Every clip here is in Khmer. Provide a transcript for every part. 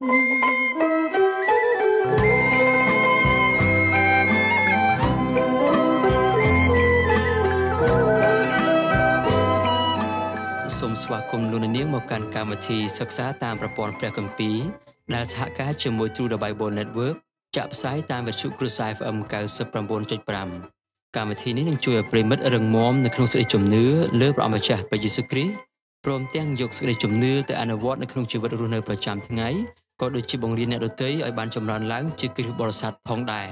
សូមស្វាគមន៍លោកនាងមកកាន់កម្មវិធីសិក្សាតាមប្រព័ន្ធព្រះគម្ពីរដែលសហការជាមួយ True the Bible Network ចាក់ផ្សាយតាមវិទ្យុគ្រូសា FM 99.5កម្មវិធីនេះនឹងជួយឲ្យប្រិមិត្តរឹងមាំនៅក្នុងសេចក្តីជំនឿលើព្រះអម្ចាស់ព្រះយេស៊ូវគ្រីស្ទព្រមទាំងយកសេចក្តីជំនឿទៅអនុវត្តនៅក្នុងជីវិតរស់នៅប្រចាំថ្ងៃក៏ដូចជាបង្រៀនអ្នកដទៃឲ្យបានចម្រើនឡើងជាគ្រឹះបរិស័ទផងដែរ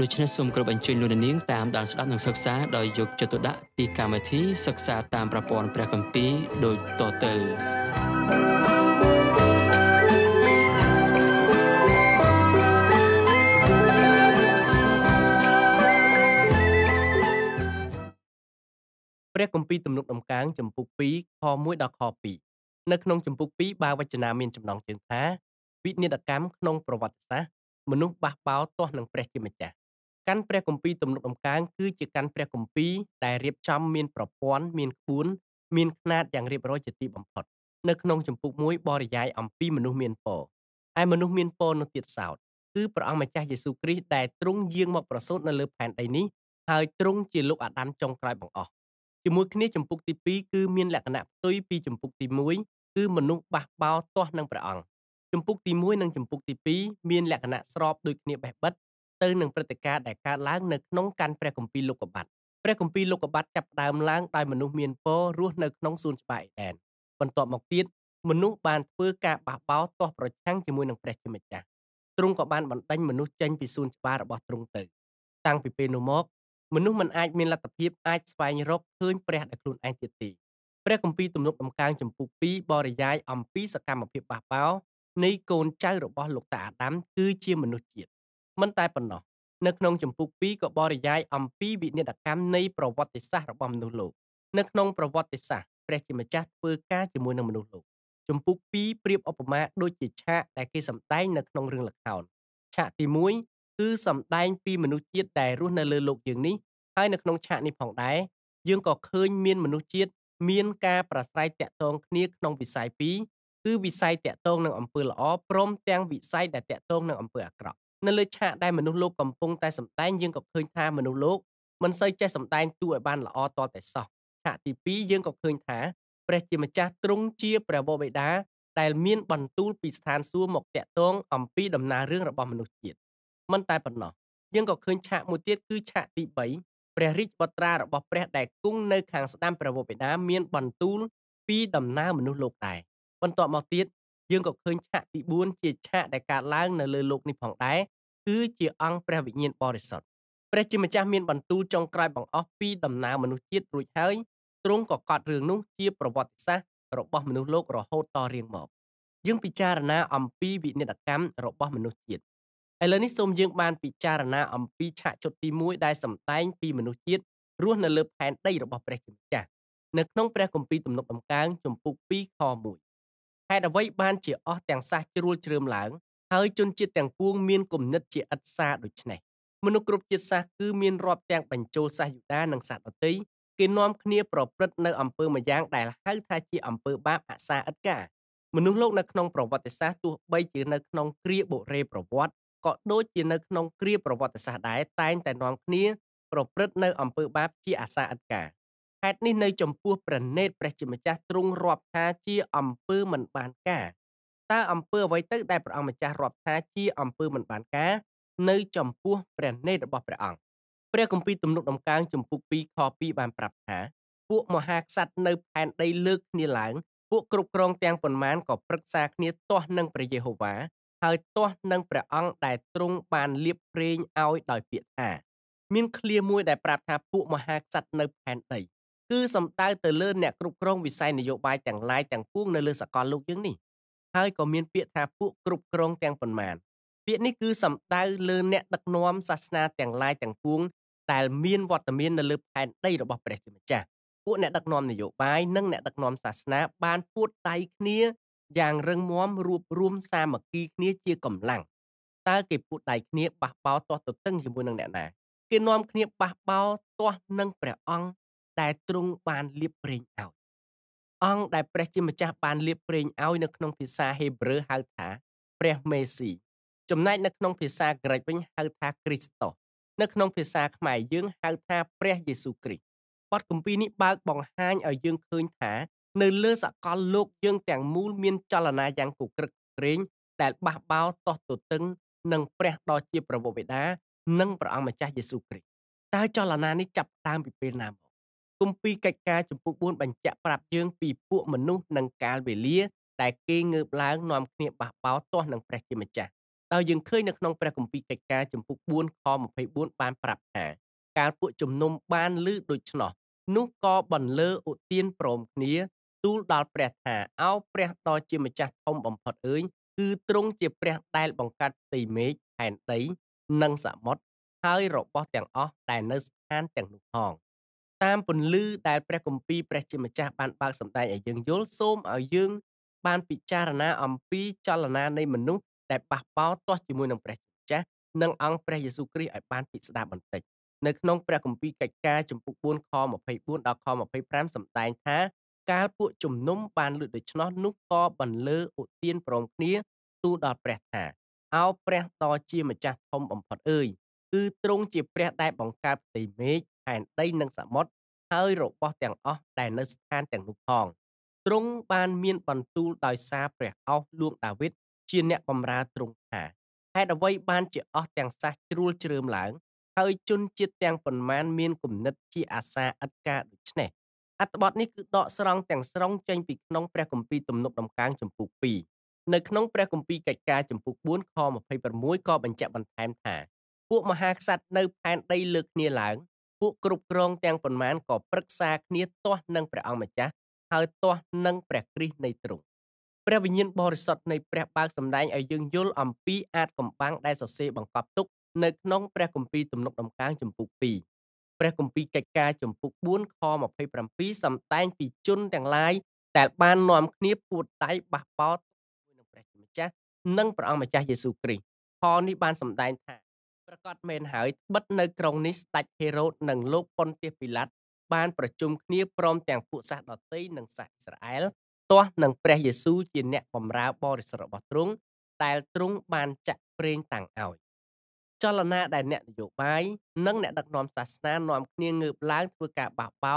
ដូច្នេះសូមគ្រប់អញ្ជើញលោកនាងតាមដានស្ដាប់និងសិក្សាដោយយកចិត្តទុកដាក់ពីកម្មវិធីសិក្សាតាមប្រព័ន្ធព្រះគម្ពីរដូចតទៅព្រះគម្ពីរទំនុកដំកើងចំពុក2ខ1ដល់ខ2នៅក្នុងចំពុក2បាវចនាមានចំណងជើងថាវិនិច្ឆ័យកម្មក្នុងប្រវត្តិសាស្ត្រមនុស្សបះបោទាស់នឹងព្រះជាម្ចាស់កាន់ព្រះគម្ពីរទំនុកដំកើងគឺជាកាន់ព្រះគម្ពីរដែលរៀបចំមានប្រព័ន្ធមានខួនមានຂ្នាតយ៉ាងរៀបរយជាទីបំផុតនៅក្នុងចម្ពោះមួយបរិយាយអំពីមនុស្សមានពរឯមនុស្សមានពរនោះទៀតសោតគឺព្រះអង្គម្ចាស់យេស៊ូវគ្រីស្ទដែលទ្រង់យាងមកប្រសូតនៅលើផែនដីនេះហើយទ្រង់ជាលោកអាដាមចុងក្រោយបង្អស់ជាមួយគ្នាចម្ពោះទី2គឺមានលក្ខណៈផ្ទុយពីចម្ពោះទី1គឺមនុស្សបះបោទាស់នឹងព្រះអង្គជំពូកទី1និងជំពូកទី2មានលក្ខណៈស្របដូចគ្នាបេះបិទទៅនឹងព្រឹត្តិការណ៍ដែលកើតឡើងនៅក្នុងកាន់ព្រះគម្ពីរលោកុបាតព្រះគម្ពីរលោកុបាតចាប់ផ្ដើមឡើងដោយមនុស្សមានពររស់នៅក្នុងសួនច្បារអេដែនបន្ទាប់មកទៀតមនុស្សបានធ្វើការបះបោរទាស់ប្រឆាំងជាមួយនឹងព្រះជាម្ចាស់ទ្រង់ក៏បានបណ្ដេញមនុស្សចេញពីសួនច្បាររបស់ទ្រង់ទៅតាំងពីពេលនោះមក មនុស្សមិនអាចមានលទ្ធភាពអាចស្វែងរកឃើញព្រះដែលខ្លួនឯងទៀតទេព្រះគម្ពីរទំនុកដំកើងចំពុក2បរិយាយអំពីសកម្មភាពបះបោរនៃកូនចៅរបស់លោកតាអាដាម គឺជាមនុស្សជាតិមិនតែប៉ុណ្ណោះនៅក្នុងចម្ពោះ2ក៏បរិយាយអំពីវិនិច្ឆ័យកម្មនៃប្រវត្តិសាស្ត្ររបស់មនុស្សលោកនៅក្នុងប្រវត្តិសាស្ត្រព្រះជាម្ចាស់ធ្វើការជាមួយនឹងមនុស្សលោកចម្ពោះ2ប្រៀបឧបមាដូចជាឆាកដែលគេសម្ដែងនៅក្នុងរឿងល្ខោនឆាកទី1គឺសម្ដែងពីមនុស្សជាតិដែលរស់នៅលើលោកយើងនេះហើយនៅក្នុងឆាកនេះផងដែរយើងក៏ឃើញមានមនុស្សជាតិមានការប្រស្រ័យតាក់ទងគ្នាក្នុងវិស័យពីរគឺវិស័យតាក់ទងនឹងអំពើល្អព្រមទាំងវិស័យដែលតាក់ទងនឹងអំពើអាក្រក់នៅលើឆាក ដែលមនុស្សលោកកំពុងតែសម្ដែងយើងក៏ឃើញថាមនុស្សលោកមិនសូវចេះសម្ដែងទូឲ្យបាន ល្អតតែសោះឆាកទី2យើងក៏ឃើញថាព្រះជាម្ចាស់ទ្រង់ជាព្រះវរបិតាដែលមានបន្ទូលពីស្ថានសួគ៌មកតាក់ទង អំពីដំណើររឿងរបស់មនុស្សជាតិមិនតែប៉ុណ្ណោះយើងក៏ឃើញឆាកមួយទៀតគឺឆាកទី3ព្រះរាជបុត្រារបស់ព្រះដែលគង់នៅខាងស្ដាំព្រះវរបិតាមានបន្ទូល ពីដំណើរមនុស្សលោកដែរបន្ទាប់មកទៀតយើងក៏ឃើញឆាកទី4ជាឆាកដែលកើតឡើងនៅលើលោកនេះផងដែរគឺជាអង្គព្រះវិញ្ញាណបរិសុទ្ធព្រះជាម្ចាស់មានបន្ទូលចុងក្រោយបង្អស់ពីដំណើរមនុស្សជាតិរួចហើយទ្រង់ក៏កត់រឿងនោះជាប្រវត្តិសាស្ត្ររបស់មនុស្សលោករហូតតរៀងមកយើងពិចារណាអំពីវិនិច្ឆ័យកម្មរបស់មនុស្សជាតិឥឡូវនេះសូមយើងបានពិចារណាអំពីឆាកចុចទី1ដែលសម្ដែងពីមនុស្សជាតិរស់នៅលើផែនដីរបស់ព្រះជាម្ចាស់នៅក្នុងព្រះគម្ពីរទំនុកដំកើងជំពូក2ខ1ហេតុអ្វីបានជាអស់ទាំងសះជ្រួលជ្រើមឡើង ហើយជនជាតិទាំងពួងមានគំនិតជាឥតសាដូច្នេះមនុស្សគ្រប់ជាតិសាសគឺមានរាប់ទាំងបញ្ចូលសាសយូដានិងសាសដទៃគេនាំគ្នាប្រព្រឹត្តនៅអំពើមួយយ៉ាង ដែលហៅថាជា អំពើបាបអសាឥតការមនុស្សលោកនៅក្នុងប្រវត្តិសាស្ត្រទោះបីជានៅក្នុងគ្រាបុរេប្រវត្តិក៏ដូចជានៅក្នុងគ្រាប្រវត្តិសាស្ត្រដែរតែងតែនាំគ្នាប្រព្រឹត្តនៅ អំពើបាបជាអាសាឥតការហេតុនេះនៅចំពោះព្រះនេតព្រះជាម្ចាស់ទ្រង់រាប់ថាជាអំពើមិនបានការតើអំពើអ្វីទៅដែលព្រះអង្គម្ចាស់រាប់ថាជាអំពើមិនបានការនៅចំពោះព្រះនេតរបស់ព្រះអង្គព្រះគម្ពីរទំនុកដំកើងចំពុក2ខ2បានប្រាប់ថា ពួកមហាក្សត្រនៅផែនដីលើកគ្នាឡើងពួកគ្រប់គ្រងទាំងប៉ុន្មានក៏ប្រឹក្សាគ្នាទាស់នឹងព្រះយេហូវ៉ាហើយទាស់នឹងព្រះអង្គដែលទ្រង់បានលៀបព្រេងឲ្យដោយពាក្យថាមានឃ្លាមួយដែលប្រាប់ថាពួកមហាក្សត្រនៅផែនដីគឺសំដៅទៅលើអ្នកគ្រប់គ្រងវិស័យនយោបាយទាំងឡាយទាំងពួង នៅលើសកលលោកយើងនេះហើយក៏មាន ពាក្យថាពួកគ្រប់គ្រងទាំងប៉ុន្មានពាក្យនេះគឺសំដៅលើអ្នកដឹកនាំសាសនាទាំងឡាយទាំងពួងដែលមានវត្តមាននៅលើផែនដីរបស់ព្រះជាម្ចាស់ពួកអ្នកដឹកនាំនយោបាយនិងអ្នកដឹកនាំសាសនាបានពួតដៃគ្នាយ៉ាងរឹងមាំរួបរวมសាមគ្គី គ្នាជាកម្លាំងតើគេពួតដៃគ្នាបះបោទាស់ទទឹងជាមួយនឹងអ្នកណាគេនាំគ្នាបះបោទាស់នឹងព្រះអង្គដែលទ្រង់បានលៀបប្រេងឲ្យអង្គដែលព្រះជាម្ចាស់បានលៀបប្រេងឲ្យនៅក្នុងភាសាហេប្រឺហៅថាព្រះមេស៊ីចំណែកនៅក្នុងភាសាក្រិចវិញហៅថាគ្រីស្ទោសនៅក្នុងភាសាខ្មែរយើងហៅថាព្រះយេស៊ូគ្រីស្ទបទគម្ពីរនេះបើកបង្ហាញឲ្យយើងឃើញថា នៅលើសកលលោកយើងទាំងមូលមានចលនាយ៉ាងគគ្រឹកក្រែងដែលបះបោតោះទទឹងនឹងព្រះដ៏ជាប្រវត្តិបិតានិងព្រះអង្គម្ចាស់យេស៊ូគ្រីស្ទតើចលនានេះចាប់តាមពីពេលណាមកគម្ពីរកិច្ចការចំពោះ4បញ្ជាក់ប្រាប់យើងពីពួកមនុស្សនិងកាលវេលាដែលគេងើបឡើងនាំគ្នាបះបោទាស់នឹងព្រះជាម្ចាស់ដោយយើងឃើញនៅក្នុងព្រះគម្ពីរកិច្ចការចំពុក4ខ24បានប្រាប់ថា កាលពួកជំនុំបានឮដូច្នោះនោះក៏បន្លឺឧទានព្រមគ្នា ទូលដល់ព្រះថាឱព្រះដ៏ជាម្ចាស់ធំបំផុតអើយគឺទ្រង់ជាព្រះដែលបង្កើតផ្ទៃមេឃផែនដីនិងសមុទ្រហើយរបស់ទាំងអស់ដែលនៅស្ថានទាំងនោះផងតាមពន្លឺដែលព្រះគម្ពីរព្រះជាម្ចាស់បានបើកសម្ដែងឲ្យយើងយល់សូមឲ្យយើង បានពិចារណា អំពីចលនានៃមនុស្សដែលប៉ះប៉ោទាស់ជាមួយនឹងព្រះជាម្ចាស់និងអង្គព្រះយេស៊ូវគ្រីស្ទឲ្យបានពិស្ដាបន្តិចនៅក្នុងព្រះគម្ពីរកិច្ចការចំពុក4ខ24ដល់ខ25សម្ដែងថាកាលពួកជំនុំ បានលើកដូច្នោះនោះក៏បន្លឺឧទានព្រមគ្នាទូលដល់ព្រះថាឱព្រះតជាម្ចាស់ធំបំផុតអើយគឺទ្រង់ជាព្រះដែលបង្កើតផ្ទៃមេឃផែនដីនិងសមុទ្រហើយរបស់ទាំងអស់ដែលនៅស្ថានទាំងនោះផងទ្រង់បានមានបន្ទូលដោយសារព្រះអោសលួងដាវីតជាអ្នកបម្រើទ្រង់ថាហេតុអ្វីបានជាអស់ទាំងសះជ្រួលជ្រើមឡើងហើយជនជាតិទាំងប៉ុន្មានមានគំនិតជាអាសាឥតការដូច្នេះអត្ថបទនេះគឺដកស្រង់ទាំងស្រុងចេញពីក្នុងព្រះគម្ពីរទំនុកដំកើងចំពុក2នៅក្នុងព្រះគម្ពីរកិច្ចការចំពុក4ខ26ក៏បញ្ជាក់បន្ថែមថាពួកមហាក្សត្រនៅផែនដីលើគ្នាឡើងពួកគ្រប់គ្រង ទាំងប៉ុន្មានក៏ប្រឹក្សាគ្នាទាស់នឹងព្រះអង្គម្ចាស់ហើយទាស់នឹងព្រះគ្រីស្ទនៃទ្រង់ព្រះវិញ្ញាណបរិសុទ្ធនៃព្រះបើកសម្ដែងឲ្យយើងយល់អំពីអាចកំបាំងដែលសរសេរបង្កប់ទុក នៅក្នុងព្រះគម្ពីរទំនុកដំកើងចំពុក2ព្រះគម្ពីរកិច្ចការចំពុក4ខ27សំដែង ពីជនទាំងឡាយដែលបាននាំគ្នាពួតដៃបះបោតជាមួយនឹងព្រះជាម្ចាស់និងព្រះអង្គម្ចាស់យេស៊ូវគ្រីស្ទខនេះបានសម្ដែងថាប្រកាសមែនហើយបិទនៅក្រុងនេះស្ដេចហេរ៉ូតនិងលោកប៉ុនទាសពីឡាត់បាន ប្រជុំគ្នាព្រមទាំងពួកសាសដតីនិងសាសអ៊ីស្រាអែលទាស់នឹងព្រះយេស៊ូវជាអ្នកបម្រើបរិសុទ្ធរបស់ទ្រង់ដែលទ្រង់បានចាក់ប្រេងតាំងឲ្យចលនាដែលអ្នកនយោបាយនិងអ្នកដឹកនាំសាសនានាំគ្នាងើបឡើង ធ្វើការបះបោ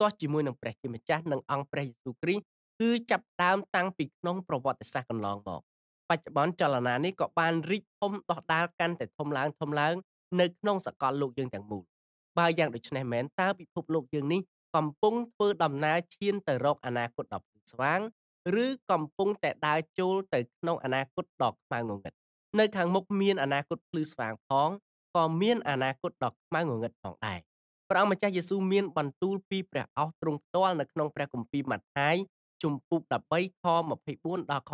ទាស់ជាមួយនឹងព្រះជាម្ចាស់និងអង្គព្រះយេស៊ូវគ្រីស្ទគឺចាប់ដើមតាំងពីក្នុងប្រវត្តិសាស្ត្រកន្លងមកបច្ចុប្បន្នចលនានេះក៏បានរីកធំដុះដាលកាន់តែធំឡើងធំឡើងនៅ ក្នុងសកលលោកយើងទាំងមូលបើយ៉ាងដូច្នេះមែនតើពិភពលោកយើងនេះកំពុងធ្វើដំណើរឈានទៅរកអនាគតដ៏ភ្លឺស្វាង ឬកំពុងតែដើរចូលទៅក្នុងអនាគតដ៏ខ្មៅងងឹតនៅខាងមុខមានអនាគតភ្លឺស្វាងផងក៏មានអនាគតដ៏ខ្មៅងងឹតផងដែរព្រះអង្គម្ចាស់យេស៊ូវមានបន្ទូលពីព្រះ អស់ទ្រង់ផ្ទាល់នៅក្នុងព្រះគម្ពីរម៉ាថាយជំពូក13ខ24ដល់ខ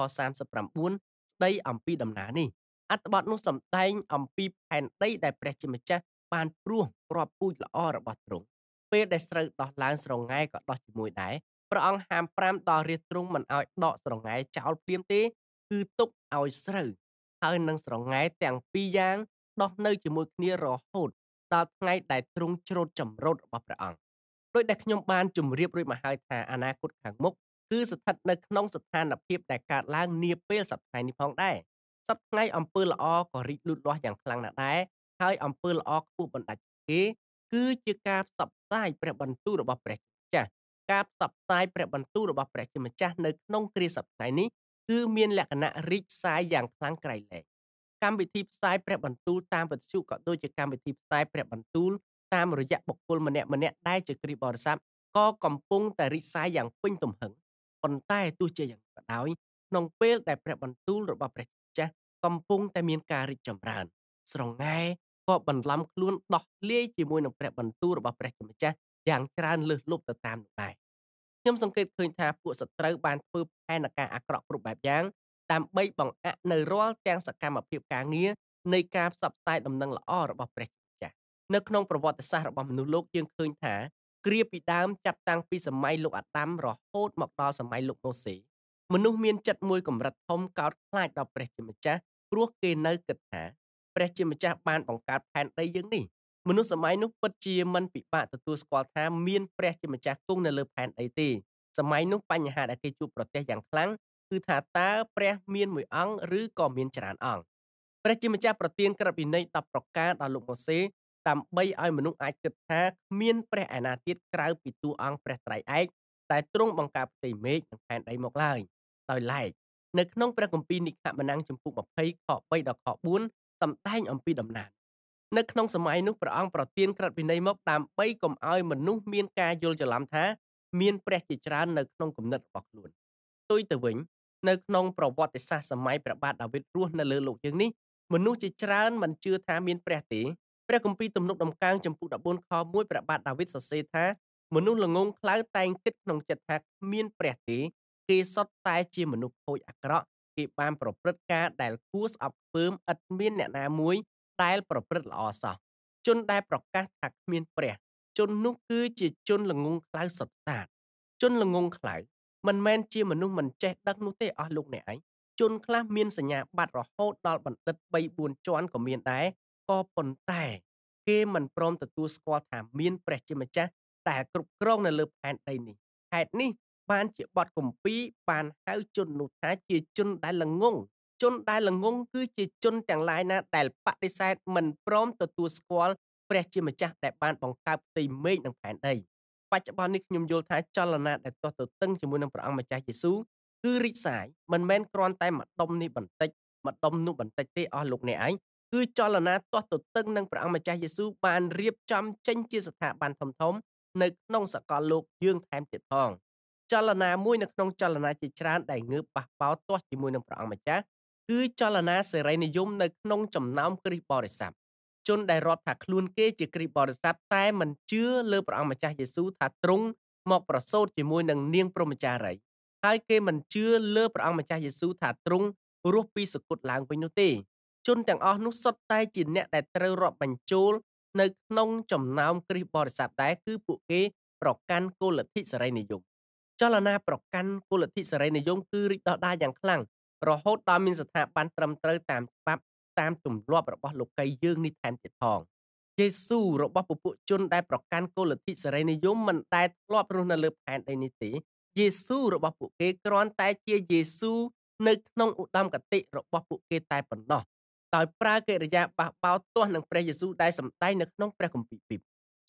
39ដីអំពីដំណើរនេះអត្ថបទនោះសម្ដែងអំពីផែនដីដែលព្រះជាម្ចាស់បានព្រោះគ្រាប់ពូជល្អរបស់ទ្រង់ពេលដែលស្រូវដោះឡើងស្រងាយក៏ដោះជាមួយដែរព្រះអង្គហាម5ដល់រាជទ្រង់មិនឲ្យដកស្រងាយចោលភ្លាមទេគឺទុកឲ្យស្រូវហើយនឹងស្រងាយទាំងពីរយ៉ាងដោះនៅជាមួយគ្នារហូត ដល់ថ្ងៃដែលទ្រង់ជ្រត់ចម្រត់របស់ព្រះអង្គដោយដែលខ្ញុំបានជម្រាបរួចមកហើយថាអនាគតខាងមុខគឺស្ថិតនៅក្នុងស្ថានភាពដែលកើតឡើងនាពេលសប្តាហ៍នេះផងដែរសប្តាហ៍អំពើល្អក៏រីកលូតលាស់យ៉ាងខ្លាំងណាស់ដែរហើយអំពើល្អខ្ពស់បណ្ដាច់គេ គឺជាការផ្សព្វផ្សាយព្រះបន្ទូលរបស់ព្រះចាស់ការផ្សព្វផ្សាយព្រះបន្ទូលរបស់ព្រះជាម្ចាស់នៅក្នុងគ្រាសប្តាហ៍នេះគឺមានលក្ខណៈរីកសាយយ៉ាងខ្លាំងក្រៃលែងកម្មវិធីផ្សាយព្រះបន្ទូលតាមវិទ្យុក៏ដូចជាកម្មវិធីផ្សាយព្រះបន្ទូលតាមរយៈបុគ្គលម្នាក់ម្នាក់ដែលជាគ្រីបរិស័ទក៏កំពុងតែរីកសាយយ៉ាងពេញទំហឹងប៉ុន្តែទោះជាយ៉ាងក៏ដោយក្នុងពេលដែលព្រះបន្ទូលរបស់ព្រះចាស់កំពុងតែមានការរីកចម្រើន ស្រងែក៏បន្លំខ្លួនដោះលាយជាមួយនឹងព្រះបន្ទូលរបស់ព្រះជាម្ចាស់យ៉ាងច្រើនលើសលប់ទៅតាមនោះដែរខ្ញុំសង្កេតឃើញថាពួកសត្រូវបានធ្វើផែនការអាក្រក់គ្រប់បែបយ៉ាងដើម្បីបង្អាក់នៅរាល់ទាំងសកម្មភាពការងារនៃការផ្សព្វផ្សាយដំណឹងល្អរបស់ព្រះជាម្ចាស់នៅក្នុងប្រវត្តិសាស្ត្ររបស់មនុស្សលោកយើងឃើញថាគ្រាពីដើមចាប់តាំងពីសម័យលោកអាដាមរហូតមកដល់សម័យលោកម៉ូសេមនុស្សមានចិត្តមួយកម្រិតធំកោតខ្លាចដល់ព្រះជាម្ចាស់ព្រោះគេនៅគិតថាព្រះជាម្ចាស់បានបង្កើតផែនដីយើងនេះមនុស្សសម័យនោះពិតជាមិនពិបាកទទួលស្គាល់ថាមានព្រះជាម្ចាស់គង់នៅលើផែនដីទេសម័យនោះបញ្ហាដែលគេជួបប្រទះយ៉ាងខ្លាំងគឺថាតើព្រះមានមួយអង្គឬក៏មានច្រើនអង្គព្រះជាម្ចាស់ប្រទានក្រឹត្យវិន័យ10ប្រការដល់លោកម៉ូសេដើម្បីឲ្យមនុស្សអាចគិតថាគ្មាន ព្រះឯណាទៀតក្រៅពីតួអង្គព្រះត្រៃឯកតែទ្រង់បង្កើតផ្ទៃមេឃនិងផែនដីមកឡើយដោយឡែកនៅក្នុងព្រះគម្ពីរនិខមណាំងចំពុក20ខ3ដល់ខ4សម្ដែងអំពីដំណាលនៅក្នុងសម័យនោះព្រះអង្គប្រទានក្រឹតវិន័យមកដើម្បីកុំឲ្យមនុស្សមានការយល់ច្រឡំថាមានព្រះជាច្រើននៅក្នុងគំនិតរបស់ខ្លួនទុយទៅវិញ នៅក្នុងប្រវត្តិសាស្ត្រសម័យព្រះបាទដាវីតរស់នៅលើលោកយើងនេះមនុស្សជាច្រើនមិនជឿថាមានព្រះទេព្រះគម្ពីរទំនុកដំកើងចំពុក14ខ1ព្រះបាទដាវីតសរសេរថា មនុស្សល្ងងខ្លៅតែងគិតក្នុងចិត្តថាគ្មានព្រះទេគេសុទ្ធតែជាមនុស្សខូចអាក្រក់ គេបានប្រព្រឹត្តការដែលគួរស្អប់ខ្ពើមឥតមានអ្នកណាមួយដែលប្រព្រឹត្តល្អសោះជនដែលប្រកាសថាគ្មានព្រះ ជននោះគឺជាជនល្ងងខ្លៅសុទ្ធសាធជនល្ងងខ្លៅមិនមែនជាមនុស្សមិនចេះដឹងនោះទេអស់លោកអ្នកឯងជនខ្លះមានសញ្ញាបត្ររហូតដល់បណ្ឌិត3 4ជាន់ក៏មានដែរក៏ប៉ុន្តែគេមិនព្រមទទួលស្គាល់ថាមានព្រះជាម្ចាស់ដែលគ្រប់គ្រងនៅលើផែនដីនេះហេតុនេះបានជាបទគម្ពីរបានហៅជននោះថា ជាជន ដែលល្ងងជនដែលល្ងងគឺជាជនទាំងឡាយណាដែលបដិសេធមិនព្រមទទួលស្គាល់ព្រះ ជាម្ចាស់ដែលបានបង្កើតផ្ទៃមេឃនិងផែនដីបច្ចុប្បន្ននេះខ្ញុំយល់ថាចលនាដែលទាស់ទៅតឹងជាមួយនឹងព្រះអង្គម្ចាស់យេស៊ូវគឺរីកសាយមិនមែនគ្រាន់តែម្ដុំនេះបន្តិចម្ដុំនោះបន្តិចទេអស់លោកអ្នកឯងគឺចលនាទាស់ទទឹងនឹងព្រះអង្គម្ចាស់យេស៊ូវបានរៀបចំចេញជាស្ថាប័នធំធំនៅក្នុងសកលលោកយើងថែមទៀតផងចលនាមួយនៅក្នុងចលនាជាច្រើន ដែលងើបបះបោទាស់ជាមួយនឹងព្រះអង្គម្ចាស់គឺចលនាសេរីនិយមនៅក្នុងចំណោមគ្រិស្តបរិស័ទជនដែលរាប់ថាខ្លួនគេ ជាគ្រិស្តបរិស័ទតែមិនជឿលើព្រះអង្គម្ចាស់យេស៊ូវថាទ្រង់មកប្រសូតជាមួយនឹងនាងព្រហ្មចារីហើយគេមិនជឿលើព្រះអង្គម្ចាស់យេស៊ូវថាទ្រង់រស់ពីសគត់ឡើងវិញនោះទេជនទាំងអស់នោះសុទ្ធតែជាអ្នកដែលត្រូវរាប់បញ្ចូលនៅក្នុងចំណោមគ្រិស្តបរិស័ទដែរគឺពួកគេប្រកាន់គោលលទ្ធិសេរីនិយមចលនាប្រកាន់គោលលទ្ធិសេរីនិយមគឺរីកដុះដាលយ៉ាងខ្លាំងរហូតដល់មានស្ថាប័នត្រឹមត្រូវតាមច្បាប់តាមទម្លាប់របស់លោកីយើងនេះថែមទៀតផងយេស៊ូរបស់ពពួកជនដែលប្រកាន់គោលលទ្ធិសេរីនិយមមិនដែលធ្លាប់រស់នៅលើផែនដីនេះទេយេស៊ូរបស់ពួកគេគ្រាន់តែជាយេស៊ូនៅក្នុងឧត្តមគតិរបស់ពួកគេតែប៉ុណ្ណោះដោយប្រើកិរិយាបះបោតទាស់នឹងព្រះយេស៊ូវដែលសម្ដែងនៅក្នុងព្រះគម្ពីរពីប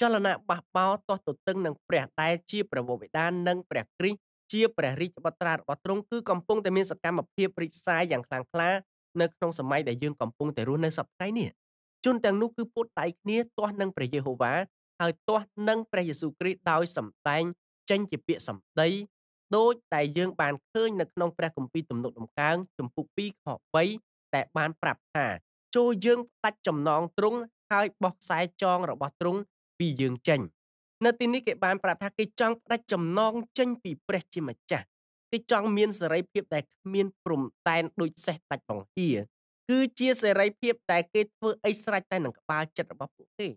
ចលនាបះបោទាស់ទទឹងនឹងព្រះដែលជាព្រះវរបិតានិងព្រះគ្រីស្ទជាព្រះរាជបុត្រារបស់ទ្រង់គឺកំពុងតែមានសកម្មភាពរីកសាយយ៉ាងខ្លាំងក្លា នៅក្នុងសម័យដែលយើងកំពុងតែរស់នៅសពថ្ងៃនេះជនទាំងនោះគឺពុតដៃគ្នាទាស់នឹងព្រះយេហូវ៉ាហើយទាស់នឹងព្រះយេស៊ូវគ្រីស្ទដោយសម្ដែងចេញជាពាក្យសម្ដីដូចតែយើងបានឃើញនៅក្នុងព្រះគម្ពីរទំនុកដំកើងជំពូក2ខដែលបានប្រាប់ថាចូលយើងផ្ដាច់ចំណងទ្រុងហើយបោះខ្សែចងរបស់ទ្រុងពីយើងចេញនៅទីនេះគេបានប្រាប់ថាគេចង់ផ្ដាច់ចំណងចេញពីព្រះជាម្ចាស់គេចង់មានសេរីភាពដែលគ្មានព្រំដែនដូចសេះដាច់បង្ហាគឺជាសេរីភាពដែលគេ ធ្វើអីស្រេចតែនឹងក្បាលចិត្តរបស់ពួកគេ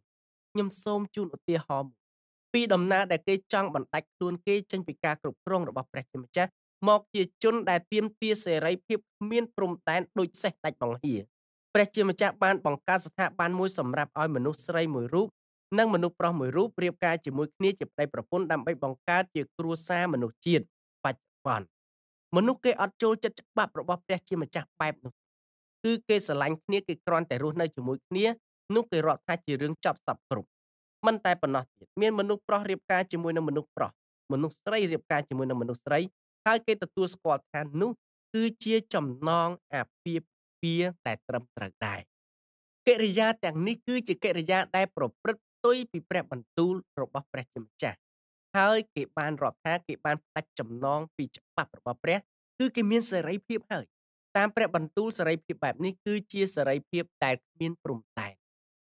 ខ្ញុំសូមជូនឧទាហរណ៍ពីដំណើរដែលគេចង់បណ្ដាច់ខ្លួនគេចេញពីការគ្រប់គ្រងរបស់ព្រះជាម្ចាស់មកជាជនដែលទាមទារសេរីភាពគ្មានព្រំដែនដូចសេះដាច់បង្ហៀព្រះ ជាម្ចាស់បានបង្កើតស្ថាប័នមួយសម្រាប់ឲ្យមនុស្សស្រីមួយរូបនិងមនុស្សប្រុសមួយរូបរៀបការជាមួយគ្នាជាប្តីប្រពន្ធដើម្បីបង្កើតជាគ្រួសារមនុស្សជាតិបច្ចុប្បន្នមនុស្សគេអត់ចូលចិត្តច្បាប់របស់ព្រះជាម្ចាស់បែបនោះ គឺគេស្រឡាញ់គ្នាគេគ្រាន់តែរស់នៅជាមួយគ្នានោះគេរាប់ថាជារឿងចប់សពគ្រប់មិនតែប៉ុណ្ណោះទៀតមានមនុស្សប្រុសរៀបការជាមួយនឹងមនុស្សប្រុសមនុស្សស្រីរៀបការជាមួយនឹងមនុស្សស្រីហើយគេទទួលស្គាល់ថានោះ គឺជាចំណងអាពាហ៍ពាហ៍ដែលត្រឹមត្រូវដែរកិរិយាទាំងនេះគឺជាកិរិយាដែលប្រព្រឹត្តផ្ទុយពីព្រះបន្ទូលរបស់ព្រះជាម្ចាស់ហើយគេបានរាប់ថា គេបានផ្ដាច់ចំណងពីច្បាប់របស់ព្រះ គឺគេមានសេរីភាពហើយតាមព្រះបន្ទូលសេរីភាពបែបនេះគឺជាសេរីភាព តែគ្មានព្រំដែន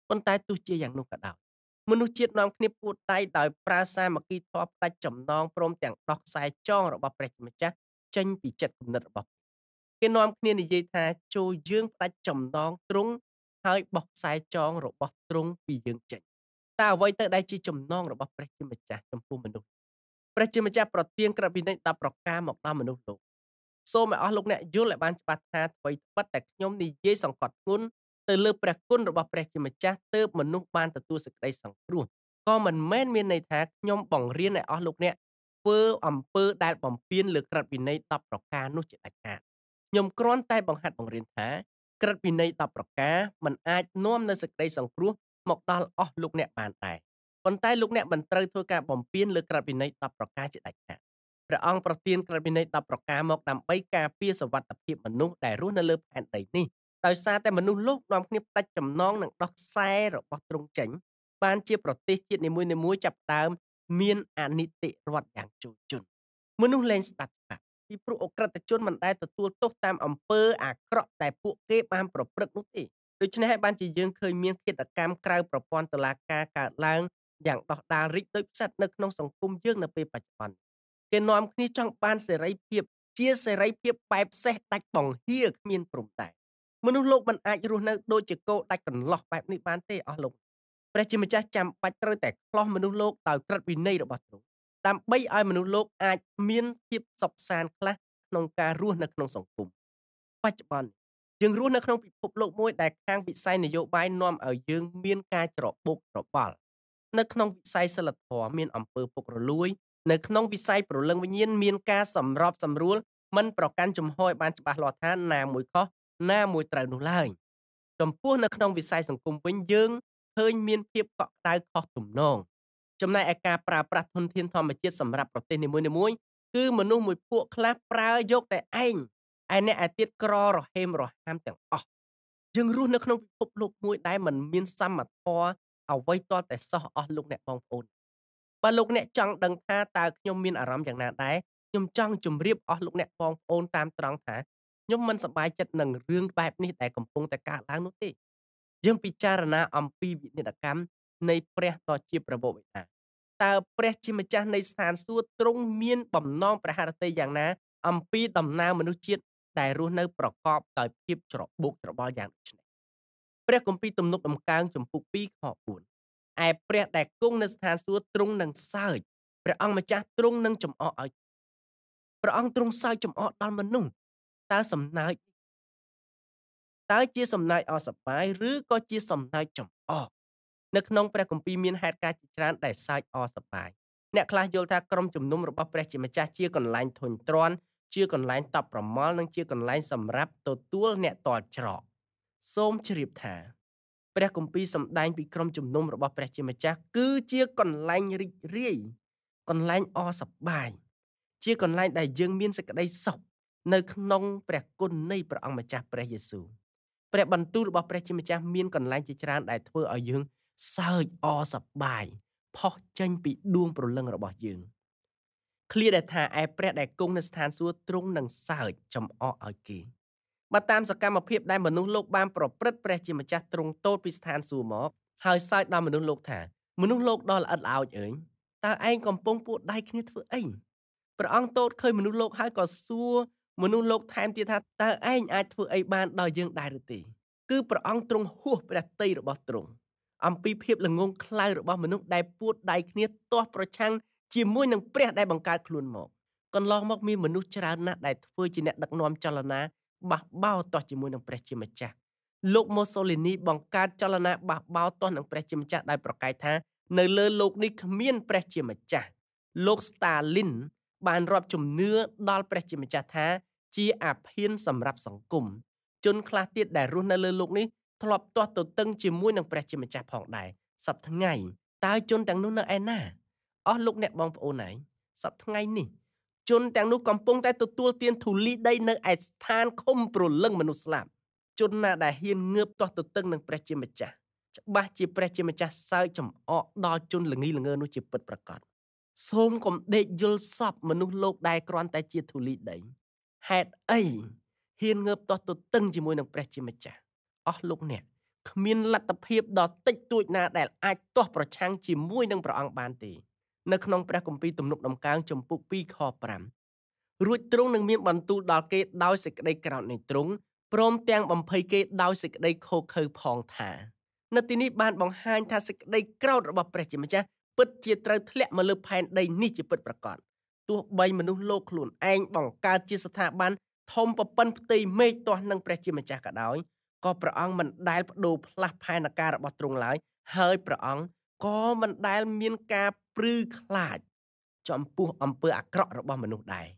ប៉ុន្តែទោះជាយ៉ាងនោះក៏ដោយមនុស្សជាតិនាំគ្នាពួតដៃដោយប្រើសាមគ្គីធម៌ផ្ដាច់ចំណងព្រមទាំងដោះខ្សែចងរបស់ព្រះជាម្ចាស់ចេញពីចិត្តគំនិតរបស់គេនាំគ្នានិយាយថាចូលយើងផ្ដាច់ចំណងទ្រង់ហើយបោះខ្សែចងរបស់ទ្រង់ពីយើងចេញតើអ្វីទៅដែលជាចំណងរបស់ព្រះជាម្ចាស់ចំពោះមនុស្សព្រះជាម្ចាស់ប្រទានក្រឹតវិន័យ10ប្រការមកដល់មនុស្សលោកសូមឲ្យអស់លោកអ្នកយល់ឲ្យបានច្បាស់ថាអ្វីត្បិតតែខ្ញុំនិយាយសង្កត់ធ្ងន់ទៅលើព្រះគុណរបស់ព្រះជាម្ចាស់ទើបមនុស្សបានទទួលសេចក្តីសង្គ្រោះក៏មិនមែនមានន័យថាខ្ញុំបង្រៀនឲ្យអស់លោកអ្នកធ្វើអំពើដែល បំពានលើក្រឹតវិន័យ10ប្រការនោះជាដាច់ខាតខ្ញុំគ្រាន់តែបង្ហាត់បង្រៀនថាក្រឹតវិន័យ10ប្រការมันអាចនាំនៅសេចក្តីសង្គ្រោះ មកដល់អស់លោកអ្នកបានដែរប៉ុន្តែលោកអ្នកមិនត្រូវធ្វើការបំពានលើក្រឹតវិន័យ10ប្រការជាដាច់ខាតព្រះអង្គប្រទានក្រឹតវិន័យ10ប្រការមកដើម្បីការពារសវត្ថិភាពមនុស្សដែលរស់នៅលើផែនដីនេះដោយសារតែមនុស្សលោកនាំគ្នាផ្ដាច់ចំណងនិងដោះខ្សែរបស់ទ្រង់ចេញបានជាប្រទេសជាតិនីមួយៗចាប់ដើមមានអនិតិរដ្ឋយ៉ាងជោគជន់មនុស្សលែងស្ដាប់ច្បាប់ពីព្រោះអក្រិតជនមិនដែលទទួលទោសតាមអំពើអាក្រក់តែពួកគេបានប្រព្រឹត្តនោះទេដូច្នេះហើយបានជាយើងឃើញមានកិច្ចកម្មក្រៅប្រព័ន្ធតុលាការកើតឡើងយ៉ាងដោះដាលរីកដូចផ្សិតនៅក្នុងសង្គមយើងនៅពេលបច្ចុប្បន្នគេនាំគ្នាចង់បានសេរីភាពជាសេរីភាពបែបសេះដាច់បង្ហៀគ្មានព្រំដែនមនុស្សលោកមិនអាចរស់នៅដូចជាគោដាច់កន្លោះបែបនេះបានទេអស់លោកព្រះជាម្ចាស់ចាំបាច់ត្រូវតែខ្លោះមនុស្សលោកដោយក្រឹតវិន័យរបស់ទ្រង់ដើម្បីឲ្យមនុស្សលោកអាចមានភាពសុខសាន្តខ្លះក្នុងការរស់នៅក្នុងសង្គមបច្ចុប្បន្នយើងរស់នៅក្នុងពិភពលោកមួយដែលខាងវិស័យនយោបាយនាំឲ្យយើងមានការច្របូកច្របល់នៅក្នុងវិស័យសិលធម៌មានអំពើពុករលួយ នៅក្នុងវិស័យប្រលឹងវិញ្ញាណមានការសម្របសម្រួលមិនប្រកាន់ចំហឲ្យបានច្បាស់លាស់ថាណាមួយខុសណាមួយត្រូវនោះឡើយចំពោះនៅក្នុងវិស័យសង្គមវិញយើងឃើញមានភាពកក់ក្ដៅខុសទំនងចំណែកឯការប្រើប្រាស់ធនធាន ធម្មជាតិសម្រាប់ប្រទេសនីមួយៗគឺមនុស្សមួយពួកខ្លះប្រើយកតែឯងឯអ្នកឯទៀតក្ររហេមរហាមទាំងអស់យើងរស់នៅក្នុងពិភពលោក មួយដែលมันមានសមត្ថភាពអ្វីតតែសោះអស់លោកអ្នកបងប្អូនបើលោកអ្នកចង់ដឹងថាតើខ្ញុំមានអារម្មណ៍យ៉ាងណាដែរខ្ញុំចង់ជម្រាបអស់លោកអ្នកបងប្អូនតាមត្រង់ថាខ្ញុំមិនសប្បាយចិត្តនឹងរឿងបែបនេះដែលកំពុងតែកើតឡើងនោះទេយើងពិចារណា អំពីវិនិច្ឆ័យកម្មនៃព្រះដ៏ជាប្រវោបិតាតើព្រះជាម្ចាស់នៃស្ថានសួគ៌ទ្រង់មានបំណងប្រហារតីយ៉ាងណា អំពីដំណើរមនុស្សជាតិដែលរស់នៅប្រកបដោយភាពច្របូកច្របល់យ៉ាងដូចនេះព្រះគម្ពីរទំនុកដំកើងចំពុក2ខ4ឯព្រះដែលគង់នៅស្ថានសួគ៌ទ្រង់នឹងសើចព្រះអង្គម្ចាស់ទ្រង់នឹងចំអកឲ្យព្រះអង្គទ្រង់សើចចំអកដល់មនុស្សតើសំណើចតើជាសំណើចអសប្បាយឬក៏ជាសំណើចចំអកនៅក្នុងព្រះគម្ពីរមានហេតុការណ៍ជាច្រើនដែលសើចអសប្បាយអ្នកខ្លះយល់ថា ក្រុមជំនុំរបស់ព្រះជាម្ចាស់ជាកន្លែងធុញទ្រាន់ជាកន្លែង តបប្រមល់និងជាកន្លែងសម្រាប់ទទួលអ្នកតល់ច្រកសូមជ្រាបថាព្រះគម្ពីរសម្ដែង ពីក្រុមជំនុំរបស់ព្រះជាម្ចាស់គឺជាកន្លែងរីករាយកន្លែងអសប្បាយជាកន្លែងដែលយើងមានសេចក្តីសុខនៅក្នុង ព្រះគុណនៃព្រះអង្គម្ចាស់ព្រះយេស៊ូវព្រះបន្ទូលរបស់ព្រះជាម្ចាស់មានកន្លែងជាច្រើនដែលធ្វើឲ្យយើងសើចអសប្បាយផុសចេញពីដួងព្រលឹងរបស់យើងឃ្លាដែលថាឯព្រះដែលគង់នៅស្ថានសួគ៌ទ្រង់នឹងសើចចំអកឲ្យគេបើតាមសកម្មភាពដែលមនុស្សលោកបានប្រព្រឹត្តព្រះ ជាម្ចាស់ទ្រង់ទោសពីស្ថានសួគ៌មកហើយសើចដល់មនុស្សលោកថា មនុស្សលោកដល់ល្អិតល្អោចអើយតើឯងកំពុងពួកដៃគ្នាធ្វើអីព្រះអង្គទោសឃើញមនុស្សលោកហើយក៏សួរមនុស្សលោកថែមទៀតថាតើឯងអាចធ្វើអីបានដល់យើងដែរឬទេគឺព្រះអង្គទ្រង់ហួសព្រះតីរបស់ទ្រង់អំពីភាពល្ងងខ្លៅរបស់មនុស្សដែលពួតដៃគ្នាទាស់ប្រឆាំងជាមួយនឹងព្រះដែលបង្កើតខ្លួនមក កន្លងមកមានមនុស្សច្រើនណាស់ដែលធ្វើជាអ្នកដឹកនាំចលនាបះបោទាស់ជាមួយនឹងព្រះជាម្ចាស់លោកម៉ូសូលីនីបង្កើតចលនាបះបោទាស់នឹងព្រះជាម្ចាស់ដោយប្រកែកថា នៅលើលោកនេះគ្មានព្រះជាម្ចាស់លោកស្តាលីនបានរាប់ជំនឿដល់ព្រះជាម្ចាស់ថាជាអាភិនសម្រាប់សង្គមជនខ្លះទៀតដែលរស់នៅលើលោកនេះធ្លាប់ទាស់ទទឹង ជាមួយនឹងព្រះជាម្ចាស់ផងដែរសប្ថ្ងៃតើជនទាំងនោះនៅឯណាអស់លោកអ្នកបងប្អូនហើយសប្ថ្ងៃនេះ ជនទាំងនោះកំពុងតែទទួល ទានធូលីដីនៅឯស្ថានឃុំប្រលឹងមនុស្សស្លាប់ជនណា ដែលហ៊ានងើបទាស់ទទឹងនឹងព្រះជាម្ចាស់ច្បាស់ជាព្រះជាម្ចាស់សើចចំអកដល់ជនល្ងីល្ងើនោះជាពិតប្រាកដសូមកុំដេកយល់សពមនុស្សលោកដែរគ្រាន់តែជាធូលីដីហេតុអីហ៊ានងើបទាស់ទៅតឹងជាមួយនឹងព្រះជាម្ចាស់អស់លោកអ្នកគ្មានលទ្ធភាពដ៏តិចតួចណាដែលអាចទាស់ប្រឆាំងជាមួយនឹងព្រះអង្គបានទេនៅក្នុងព្រះគម្ពីរទំនុកដំកើងចំពុក2ខ5រួចទ្រង់នឹងមានបន្ទូលដល់គេដោយសេចក្តីក្រោធនៃទ្រង់ព្រមទាំងបំភ័យគេដោយសេចក្តីខូខើផងថានៅទីនេះបានបង្ហាញថាសេចក្តីក្រោធរបស់ព្រះជាម្ចាស់ពិតជាត្រូវធ្លាក់មកលើ ផែនដីនេះជាពិតប្រាកដទោះបីមនុស្សលោកខ្លួនឯងបង្កើតជាស្ថាប័នធំប្រពន្ធផ្ទៃមេឃទាស់នឹងព្រះជាម្ចាស់ក៏ដោយក៏ព្រះអង្គមិនដែលបដូរផ្លាស់ផែនការរបស់ទ្រង់ឡើយហើយព្រះអង្គក៏មិនដែលមានការព្រឺខ្លាច ចំពោះអំពើអាក្រក់របស់មនុស្សដែរ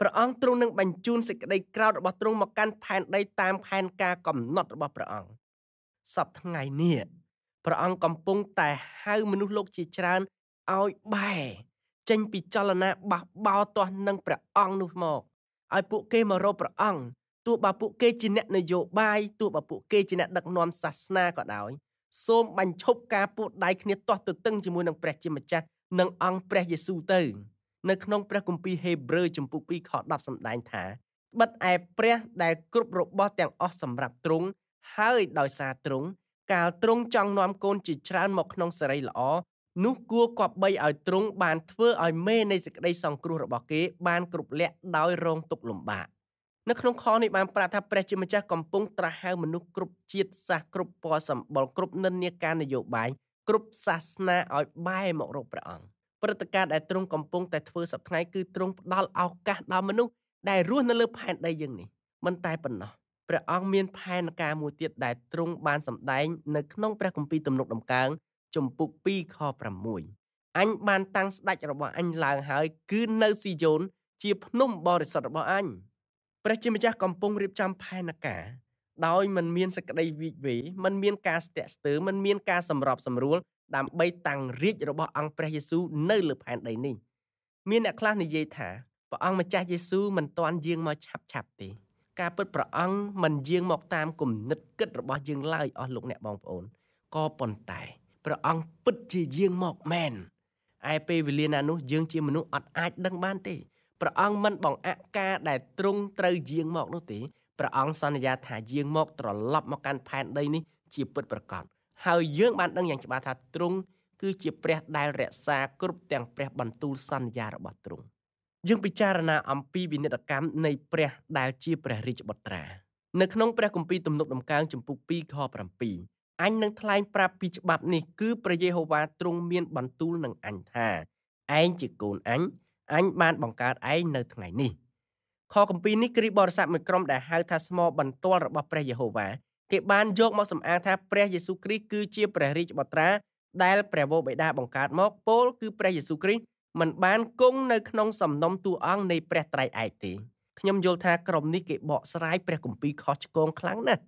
ព្រះអង្គទ្រង់នឹងបញ្ជូនសេចក្តីក្រោធរបស់ទ្រង់មកកាន់ផែនដីតាមផែនការកំណត់របស់ព្រះអង្គសពថ្ងៃនេះព្រះអង្គកំពុងតែហៅមនុស្សលោកជាច្រើនឲ្យបែរចេញពីចលនាបះបោទាស់នឹងព្រះអង្គនោះមកឲ្យពួកគេមករកព្រះអង្គទោះបើពួកគេជាអ្នកនយោបាយទោះបើពួកគេជាអ្នកដឹកនាំសាសនាក៏ដោយសូមបញ្ឈប់ការពួតដៃគ្នាទាស់ទទឹងជាមួយនឹងព្រះជាម្ចាស់និងអង្គព្រះយេស៊ូវទៅនៅក្នុងព្រះគម្ពីរហេព្រើរចំពុក2ខ10សម្ដែងថា បិទឯព្រះដែលគ្រប់របស់ទាំងអស់សម្រាប់ទ្រង់ហើយដោយសារទ្រង់កាលទ្រង់ចង់នាំកូនជាច្រើនមកក្នុងសេរីល្អនោះគួរគប្បីឲ្យទ្រង់បានធ្វើឲ្យមេនៃសេចក្តីសង្គ្រោះរបស់គេ បានគ្រប់លក្ខដោយរងទុក្ខលំបាកនៅក្នុងខនេះបានប្រាប់ថាព្រះជាម្ចាស់កំពុងត្រាស់ហៅមនុស្សគ្រប់ជាតិសាសន៍គ្រប់ពណ៌សម្បុរគ្រប់និន្នាការនយោបាយគ្រប់សាសនាឲ្យបែរមករកព្រះអង្គព្រឹត្តិការណ៍ដែលទ្រង់កំពុងតែធ្វើសប្តាហ៍គឺទ្រង់ផ្ដល់ឱកាសដល់មនុស្សដែលរស់នៅលើផែនដីយើងនេះមិនតែប៉ុណ្ណោះព្រះអង្គមានផែនការមួយទៀតដែលទ្រង់បានសម្ដែងនៅក្នុងព្រះគម្ពីរទំនុកដំកើងជំពូក2ខ6អញបានតាំងស្ដេចរបស់អញឡើងហើយគឺនៅស៊ីយ៉ូនជាភ្នំបរិសុទ្ធរបស់អញព្រះជាម្ចាស់កំពុងរៀបចំផែនការដោយមិនមានសក្តីវិជ្ជាមិនមានការស្ទាក់ស្ទើរមិនមានការសម្របសម្រួល ដើម្បីតាំងរាជរបស់អង្គព្រះយេស៊ូវនៅលើផែនដីនេះ មានអ្នកខ្លះនិយាយថាព្រះអង្គម្ចាស់យេស៊ូវមិនទាន់យាងមកឆាប់ឆាប់ទេការពិតប្រអងមិនយាងមកតាមគំនិតគិតរបស់យើងឡើយអស់លោកអ្នកបងប្អូនក៏ប៉ុន្តែព្រះអង្គពិតជាយាងមកមែនឯពេលវេលាណានោះយើងជាមនុស្សអត់អាចដឹងបានទេព្រះអង្គមិនបង្អាក់ការដែលទ្រង់ត្រូវយាងមកនោះទេព្រះអង្គសន្យាថាយាងមកត្រឡប់មកកាន់ផែនដីនេះជាពិតប្រាកដហើយយើងបានដឹងយ៉ាងច្បាស់ថាទ្រង់គឺជាព្រះដែលរក្សាគ្រប់ទាំងព្រះបន្ទូលសន្យារបស់ទ្រង់យើងពិចារណាអំពីវិនិច្ឆ័យកម្មនៃព្រះដែលជាព្រះរាជបុត្រានៅក្នុងព្រះគម្ពីរទំនុកដំកើងចំពុក2ខ7អញនឹងថ្លែងប្រាប់ពីច្បាប់នេះគឺព្រះយេហូវ៉ាទ្រង់មានបន្ទូលនឹងអញថាឯងជាកូនអញអញបានបង្កើតឯងនៅថ្ងៃនេះខគម្ពីរនេះគ្រីបរិស័ទមួយក្រុមដែលហៅថាស្មោបន្ទាល់របស់ព្រះយេហូវ៉ាគេបានយកមកសម្អាងថាព្រះយេស៊ូវគ្រីស្ទគឺជាព្រះរាជបុត្រាដែលព្រះវរបិតាបង្កើតមកពោលគឺព្រះយេស៊ូវគ្រីស្ទមិនបានគង់នៅក្នុងសំណុំតួអង្គនៃព្រះត្រៃឯកទេខ្ញុំយល់ថាក្រុមនេះគេបកស្រាយព្រះគម្ពីរខុសឆ្គងខ្លាំងណាស់